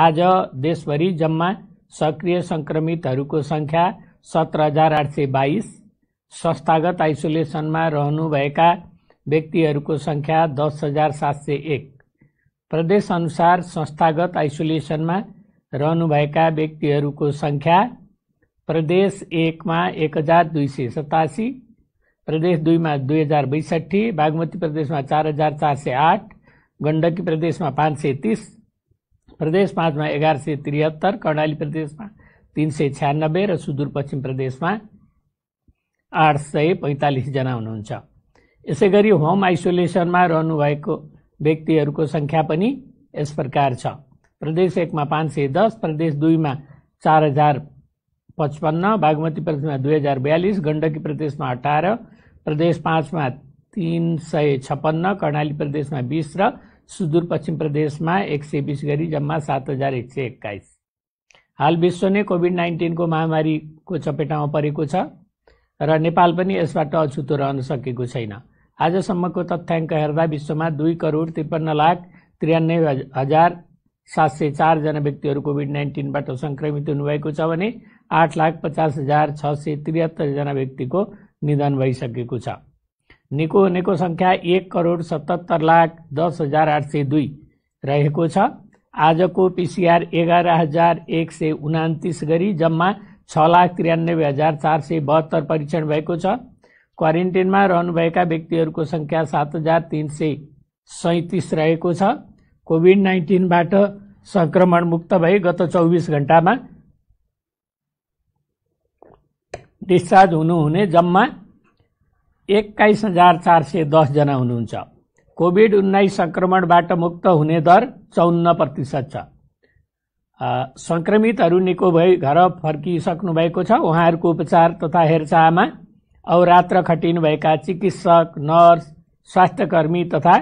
आज देशभरि जम्मा सक्रिय सङ्क्रमितहरूको सङ्ख्या सत्र हजार आठ सय बाइस संस्थागत आइसोलेसनमा रहनुभएका व्यक्तिहरूको सङ्ख्या दस हजार सात सय एक प्रदेशअनुसार संस्थागत आइसोलेसनमा रहनुभएका व्यक्तिहरूको सङ्ख्या प्रदेश एकमा एक हजार दुई सय सतासी प्रदेश दुईमा दुई हजार बैसठी बागमती प्रदेशमा चार हजार चार सय आठ गण्डकी प्रदेशमा पाँच सय तिस प्रदेश पाँचमा एघार सय त्रिहत्तर कर्णाली प्रदेशमा तिन सय छ्यानब्बे र सुदूरपश्चिम प्रदेशमा आठ सय पैँतालिसजना हुनुहुन्छ यसै गरी होम आइसोलेसनमा रहनुभएको व्यक्तिहरूको सङ्ख्या पनि यस प्रकार छ प्रदेश एकमा पाँच सय दस प्रदेश दुईमा चार हजार पचपन्न बागमती प्रदेशमा दुई हजार बयालिस गण्डकी प्रदेशमा अठार प्रदेश पाँचमा तिन सय छप्पन्न कर्णाली प्रदेशमा बिस र सुदूरपश्चिम प्रदेशमा एक सय बिस गरी जम्मा सात हजार एक सय एक्काइस हाल विश्व नै कोभिड नाइन्टिनको महामारीको चपेटामा परेको छ र नेपाल पनि यसबाट अछुतो रहन सकेको छैन आजसम्मको तथ्याङ्क हेर्दा विश्वमा दुई करोड त्रिपन्न लाख त्रियानब्बे हजार सात सय चारजना व्यक्तिहरू कोभिड नाइन्टिनबाट सङ्क्रमित हुनुभएको छ भने आठ लाख पचास हजार छ सय त्रिहत्तरजना व्यक्तिको निधन भइसकेको छ निको हुनेको सङ्ख्या एक करोड सतहत्तर लाख दस हजार आठ सय दुई रहेको छ आजको पिसिआर एघार हजार एक सय उनातिस गरी जम्मा छ लाख त्रियानब्बे हजार चार सय बहत्तर परीक्षण भएको छ क्वारेन्टिनमा रहनुभएका व्यक्तिहरूको सङ्ख्या सात हजार तिन सय सैँतिस रहेको छ कोभिड नाइन्टिनबाट सङ्क्रमण मुक्त भई गत चौबिस घन्टामा डिस्चार्ज हुनुहुने जम्मा एक्काइस हजार चार सय दसजना हुनुहुन्छ कोभिड उन्नाइस सङ्क्रमणबाट मुक्त हुने दर चौन्न प्रतिशत छ सङ्क्रमितहरू निको भई घर फर्किसक्नु भएको छ उहाँहरूको उपचार तथा हेरचाहमा औरात्र खटिनुभएका चिकित्सक नर्स स्वास्थ्यकर्मी तथा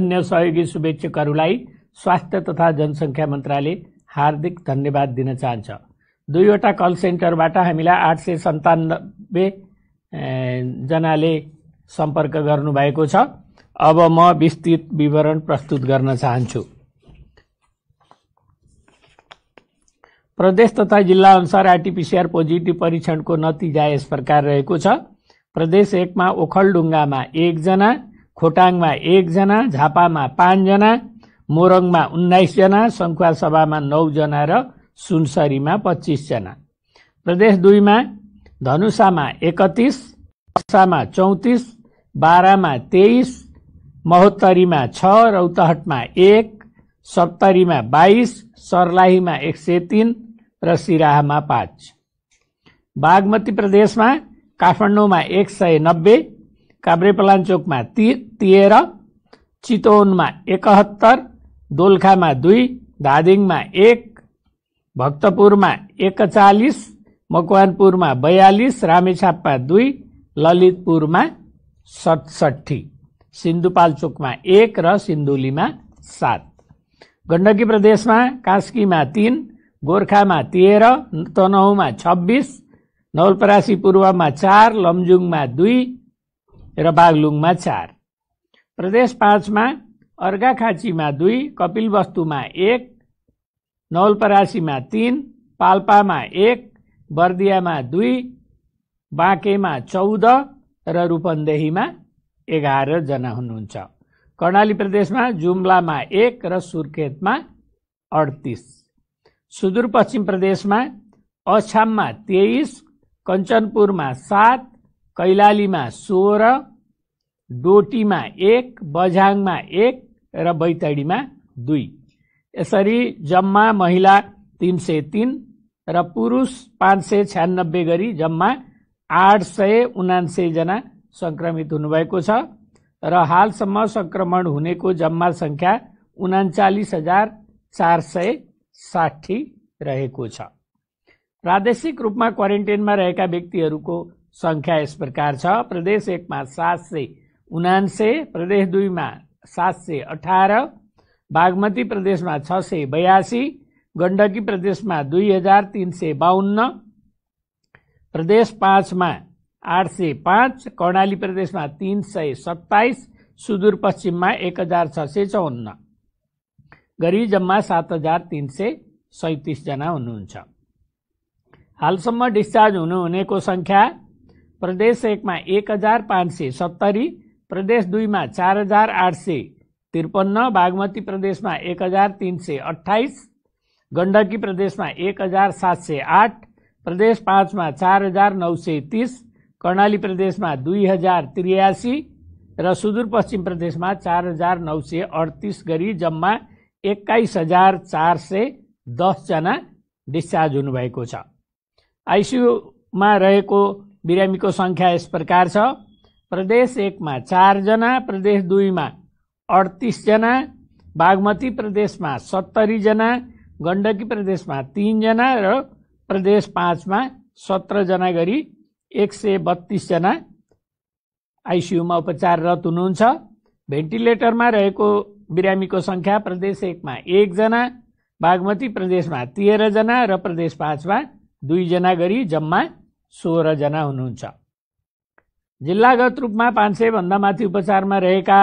अन्य सहयोगी शुभेच्छकहरूलाई स्वास्थ्य तथा जनसङ्ख्या मन्त्रालय हार्दिक धन्यवाद दिन चाहन्छ दुईवटा कल सेन्टरबाट हामीलाई आठ सय सन्तानब्बे जनाले सम्पर्क गर्नुभएको छ अब म विस्तृत विवरण प्रस्तुत गर्न चाहन्छु प्रदेश तथा जिल्ला अनुसार आरटिपिसिआर पोजिटिभ परीक्षणको नतिजा यस प्रकार रहेको छ प्रदेश एकमा ओखलडुङ्गामा एकजना खोटाङमा एकजना झापामा पाँचजना मोरङमा उन्नाइसजना सङ्खुवासभामा नौजना र सुनसरीमा पच्चिसजना प्रदेश दुईमा धनुषामा एकतिस असामा चौतिस बाह्रमा तेइस महोत्तरीमा छ रौतहटमा एक सप्तरीमा बाइस सर्लाहीमा एक सय तिन र सिराहामा पाँच बागमती प्रदेशमा काठमाडौँमा एक सय नब्बे काभ्रेपलाञ्चोकमा ती तेह्र चितवनमा एकहत्तर दोलखामा दुई धादिङमा एक भक्तपुरमा एकचालिस मकवानपुरमा बयालिस रामेछापमा दुई ललितपुरमा सडसठी सिन्धुपाल्चोकमा एक र सिन्धुलीमा सात गण्डकी प्रदेशमा कास्कीमा तिन गोर्खामा तेह्र तनहुँमा छब्बिस नवलपरासी पूर्वमा चार लमजुङमा दुई र बागलुङमा चार प्रदेश पाँचमा अर्घाखाँचीमा दुई कपिलवस्तुमा एक नवलपरासीमा तिन पाल्पामा एक बर्दियामा दुई बाँकेमा चौध र रूपन्देहीमा एघारजना हुनुहुन्छ कर्णाली प्रदेशमा जुम्लामा एक र सुर्खेतमा अडतिस सुदूरपश्चिम प्रदेशमा अछाममा तेइस कञ्चनपुरमा सात कैलालीमा सोह्र डोटीमा एक बझाङमा एक र बैतडीमा दुई यसरी जम्मा महिला तिन सय तिन र पुरुष पाँच सय छ्यानब्बे गरी जम्मा आठ सय उनान्सयजना सङ्क्रमित हुनुभएको छ र हालसम्म सङ्क्रमण हुनेको जम्मा सङ्ख्या उनान्चालिस हजार चार सय साठी रहेको छ प्रादेशिक रूपमा क्वारेन्टाइनमा रहेका व्यक्तिहरूको सङ्ख्या यस प्रकार छ प्रदेश एकमा सात सय उनान्से प्रदेश दुईमा सात सय अठार बागमती प्रदेशमा छ सय बयासी गण्डकी प्रदेशमा दुई हजार तिन सय बाहन्न प्रदेश पाँचमा आठ सय पाँच कर्णाली प्रदेशमा तिन सय सत्ताइस सुदूरपश्चिममा एक हजार छ सय चौन्न गरी जम्मा सात हजार तिन सय सैतिसजना हुनुहुन्छ हालसम्म डिस्चार्ज हुनुहुनेको सङ्ख्या प्रदेश एकमा एक हजार पाँच सय सत्तरी प्रदेश दुईमा चार हजार आठ सय त्रिपन्न बागमती प्रदेशमा एक हजार तिन सय अठाइस गण्डकी प्रदेशमा एक हजार सात सय आठ प्रदेश पाँचमा चार हजार नौ सय तिस कर्णाली प्रदेशमा दुई हजार त्रियासी र सुदूरपश्चिम प्रदेशमा चार हजार नौ सय अडतिस गरी जम्मा एक्काइस हजार चार सय दसजना डिस्चार्ज हुनुभएको छ आइसियुमा रहेको बिरामीको सङ्ख्या यस प्रकार छ प्रदेश एकमा चारजना प्रदेश दुईमा अडतिसजना बागमती प्रदेशमा सत्तरीजना गण्डकी प्रदेशमा तिनजना र प्रदेश पाँचमा सत्रजना गरी एक सय बत्तिसजना आइसियुमा उपचाररत हुनुहुन्छ भेन्टिलेटरमा रहेको बिरामीको सङ्ख्या प्रदेश एकमा एकजना बागमती प्रदेशमा तेह्रजना र प्रदेश पाँचमा दुईजना गरी जम्मा सोह्रजना हुनुहुन्छ जिल्लागत रूपमा पाँच सयभन्दा माथि उपचारमा रहेका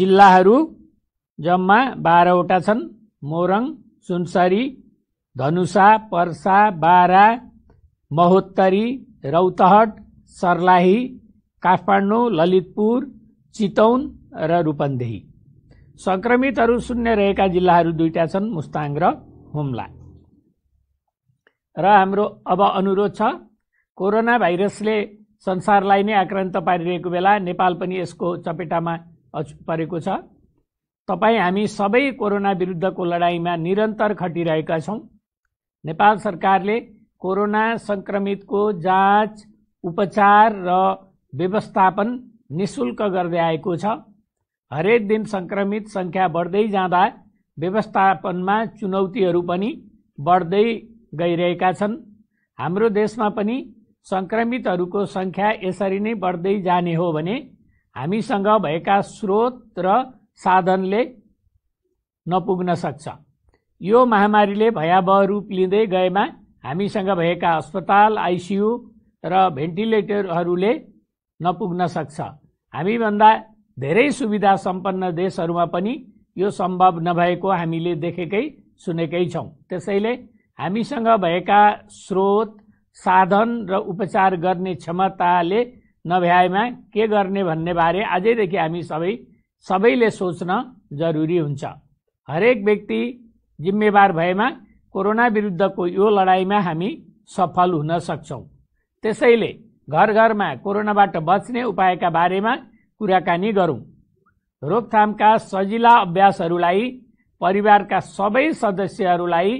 जिल्लाहरू जम्मा बाह्रवटा छन् मोरङ सुनसरी धनुषा पर्सा बारा महोत्तरी रौतहट सर्लाही काठमाडौँ ललितपुर चितौन र रूपन्देही सङ्क्रमितहरू शून्य रहेका जिल्लाहरू दुईवटा छन् मुस्ताङ र हुम्ला र हाम्रो अब अनुरोध छ कोरोना भाइरसले संसारलाई नै आक्रान्त पारिरहेको बेला नेपाल पनि यसको चपेटामा परेको छ तपाईँ हामी सबै कोरोना विरुद्धको लडाइँमा निरन्तर खटिरहेका छौँ नेपाल सरकारले कोरोना सङ्क्रमितको जाँच उपचार र व्यवस्थापन निशुल्क गर्दै आएको छ हरेक दिन सङ्क्रमित सङ्ख्या बढ्दै जाँदा व्यवस्थापनमा चुनौतीहरू पनि बढ्दै गइरहेका छन् हाम्रो देशमा पनि सङ्क्रमितहरूको सङ्ख्या यसरी नै बढ्दै जाने हो भने हामीसँग भएका स्रोत र साधनले नपुग्न सक्छ यो महामारीले भयावह रूप लिँदै गएमा हामीसँग भएका अस्पताल आइसियु र भेन्टिलेटरहरूले नपुग्न सक्छ हामीभन्दा धेरै सुविधा सम्पन्न देशहरूमा पनि यो सम्भव नभएको हामीले देखेकै सुनेकै छौँ त्यसैले हामीसँग भएका स्रोत साधन र उपचार गर्ने क्षमताले नभ्याएमा के गर्ने भन्ने बारे आजैदेखि हामी सबै सबैले सोच्न जरुरी हुन्छ हरेक व्यक्ति जिम्मेवार भएमा कोरोना विरुद्धको यो लडाइँमा हामी सफल हुन सक्छौँ त्यसैले घर घरमा कोरोनाबाट बच्ने उपायका बारेमा कुराकानी गरौँ रोकथामका सजिला अभ्यासहरूलाई परिवारका सबै सदस्यहरूलाई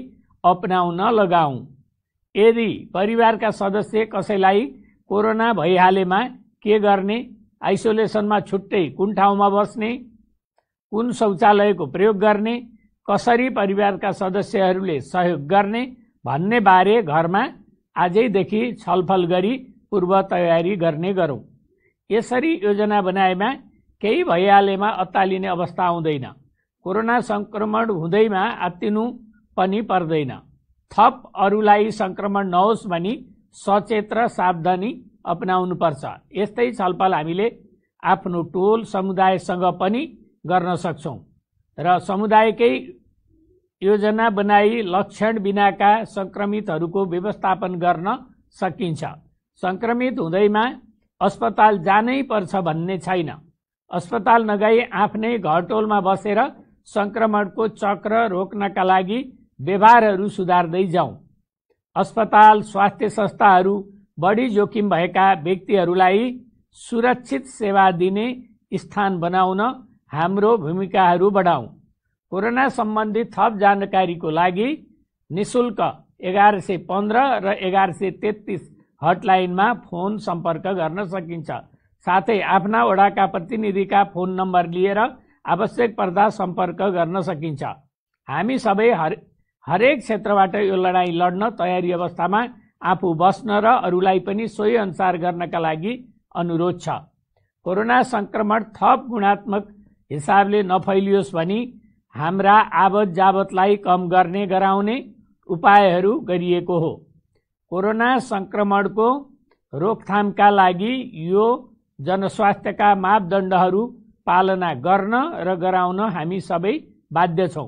अपनाउन लगाऊँ यदि परिवारका सदस्य कसैलाई कोरोना भइहालेमा के गर्ने आइसोलेसनमा छुट्टै कुन ठाउँमा बस्ने कुन शौचालयको प्रयोग गर्ने कसरी परिवारका सदस्यहरूले सहयोग गर्ने भन्ने बारे घरमा आजैदेखि छलफल गरी पूर्व तयारी गर्ने गरौँ यसरी योजना बनाएमा केही भइहालेमा अत्तालिने अवस्था आउँदैन कोरोना सङ्क्रमण हुँदैमा आत्तिनु पनि पर्दैन थप अरूलाई सङ्क्रमण नहोस् भनी सचेत र सावधानी अपनाउनुपर्छ यस्तै छलफल हामीले आफ्नो टोल समुदायसँग पनि गर्न सक्छौँ र समुदायकै योजना बनाई लक्षण बिनाका सङ्क्रमितहरूको व्यवस्थापन गर्न सकिन्छ सङ्क्रमित हुँदैमा अस्पताल जानै पर्छ भन्ने छैन अस्पताल नगई आफ्नै घरटोलमा बसेर सङ्क्रमणको चक्र रोक्नका लागि व्यवहारहरू सुधार्दै जाउँ अस्पताल स्वास्थ्य संस्थाहरू बढी जोखिम भएका व्यक्तिहरूलाई सुरक्षित सेवा दिने स्थान बनाउन हाम्रो भूमिकाहरू बढाउँ कोरोना सम्बन्धी थप जानकारीको लागि नि शुल्क एघार सय पन्ध्र र एघार सय तेत्तिस हटलाइनमा फोन सम्पर्क गर्न सकिन्छ साथै आफ्ना वडाका प्रतिनिधिका फोन नम्बर लिएर आवश्यक पर्दा सम्पर्क गर्न सकिन्छ हामी सबै हर हरेक क्षेत्रबाट यो लडाइँ लड्न तयारी अवस्थामा आफू बस्न र अरूलाई पनि सोही अनुसार गर्नका लागि अनुरोध छ कोरोना सङ्क्रमण थप गुणात्मक हिसाबले नफैलियोस् भनी हाम्रा आवत जावतलाई कम गर्ने गराउने उपायहरू गरिएको हो कोरोना सङ्क्रमणको रोकथामका लागि यो जनस्वास्थ्यका मापदण्डहरू पालना गर्न र गराउन हामी सबै बाध्य छौँ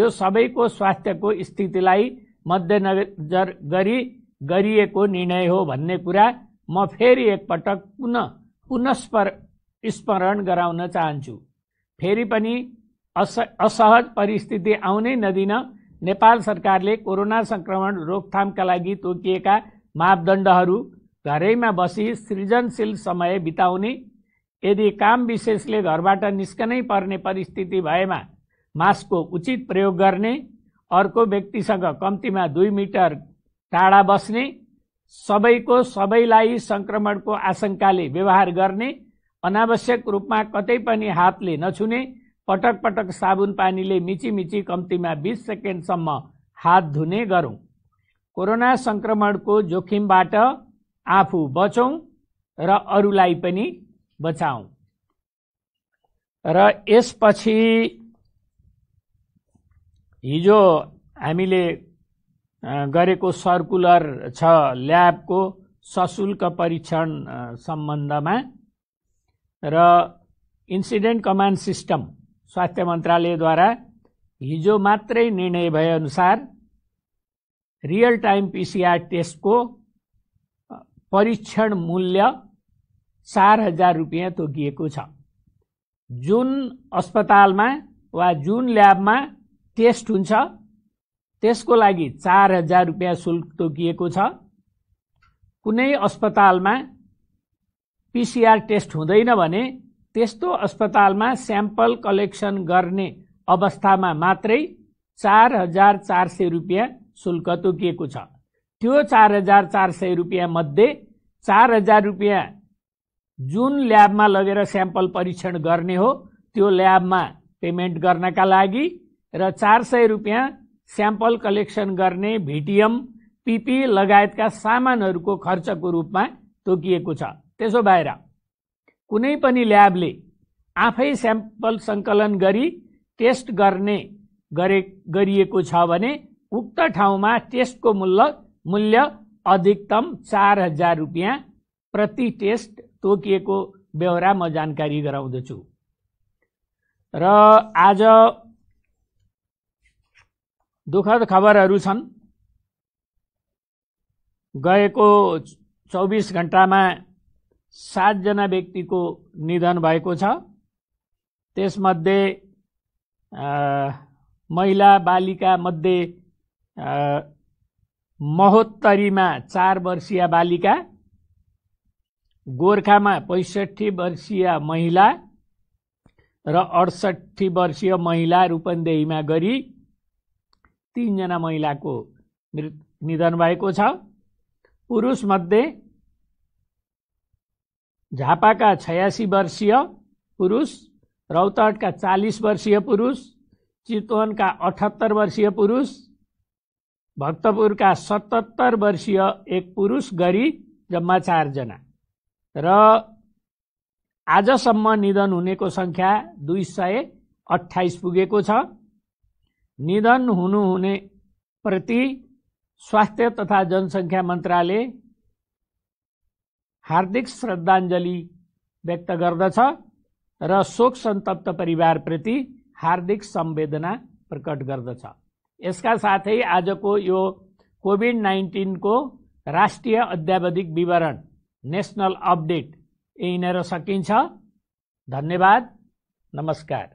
यो सबैको स्वास्थ्यको स्थितिलाई मध्यनजर गरी गरिएको निर्णय हो भन्ने कुरा म फेरि एकपटक पुनः पुनस्पर स्मरण गराउन चाहन्छु फेरि पनि अस असहज परिस्थिति आउनै नदिन नेपाल सरकारले कोरोना सङ्क्रमण रोकथामका लागि तोकिएका मापदण्डहरू घरैमा बसी सृजनशील समय बिताउने यदि काम विशेषले घरबाट निस्कनै पर्ने परिस्थिति भएमा मास्कको उचित प्रयोग गर्ने अर्को व्यक्तिसँग कम्तीमा दुई मिटर टाढा बस्ने सबैको सबैलाई संक्रमणको आशंकाले व्यवहार गर्ने अनावश्यक रूपमा कतै पनि हातले नछुने पटक पटक साबुन पानीले मिची मिची कम्तीमा बिस सेकेन्डसम्म हात धुने गरौँ कोरोना संक्रमणको जोखिमबाट आफू बचौँ र अरूलाई पनि बचाऊ र यसपछि हिजो हामीले गरेको सर्कुलर छ ल्याबको सशुल्क परीक्षण सम्बन्धमा र इन्सिडेन्ट कमान्ड सिस्टम स्वास्थ्य मन्त्रालयद्वारा हिजो मात्रै निर्णय भएअनुसार रियल टाइम पिसिआर टेस्टको परीक्षण मूल्य चार हजार रुपियाँ तोकिएको छ जुन अस्पतालमा वा जुन ल्याबमा टेस्ट हुन्छ त्यसको लागि चार हजार रुपियाँ शुल्क तोकिएको छ कुनै अस्पतालमा पिसिआर टेस्ट हुँदैन भने त्यस्तो अस्पतालमा स्याम्पल कलेक्सन गर्ने अवस्थामा मात्रै चार हजार चार सय रुपियाँ शुल्क तोकिएको छ त्यो चार हजार चार सय रुपियाँ मध्ये चार हजार रुपियाँ जुन ल्याबमा लगेर स्याम्पल परीक्षण गर्ने हो त्यो ल्याबमा पेमेन्ट गर्नका लागि र चार सय रुपियाँ स्याम्पल कलेक्सन गर्ने भिटिएम पिपी लगायतका सामानहरूको खर्चको रूपमा तोकिएको छ त्यसो भएर कुनै पनि ल्याबले आफै स्याम्पल सङ्कलन गरी टेस्ट गर्ने गरे गरिएको छ भने उक्त ठाउँमा टेस्टको मूल्य मूल्य अधिकतम चार हजार रुपियाँ प्रति टेस्ट तोकिएको बेहोरा म जानकारी गराउँदछु र आज दुःखद खबरहरू छन् गएको चौबिस घन्टामा सातजना व्यक्तिको निधन भएको छ त्यसमध्ये महिला बालिका मध्ये महोत्तरीमा चार वर्षीय बालिका गोर्खामा पैँसठी वर्षीय महिला र अडसट्ठी वर्षीय महिला रूपन्देहीमा गरी तिनजना महिलाको निधन भएको छ पुरुषमध्ये झापाका छयासी वर्षीय पुरुष रौतहटका चालिस वर्षीय पुरुष चितवनका अठहत्तर वर्षीय पुरुष भक्तपुरका सतहत्तर वर्षीय एक पुरुष गरी जम्मा चारजना र आजसम्म निधन हुनेको सङ्ख्या दुई सय अठाइस पुगेको छ निधन हुनुहुने प्रति स्वास्थ्य तथा जनसङ्ख्या मन्त्रालय हार्दिक श्रद्धाञ्जली व्यक्त गर्दछ र शोक सन्तप्त परिवारप्रति हार्दिक सम्वेदना प्रकट गर्दछ यसका साथै आजको यो कोभिड नाइन्टिनको राष्ट्रिय अध्यावधिक विवरण नेसनल अपडेट यहीँनिर सकिन्छ धन्यवाद नमस्कार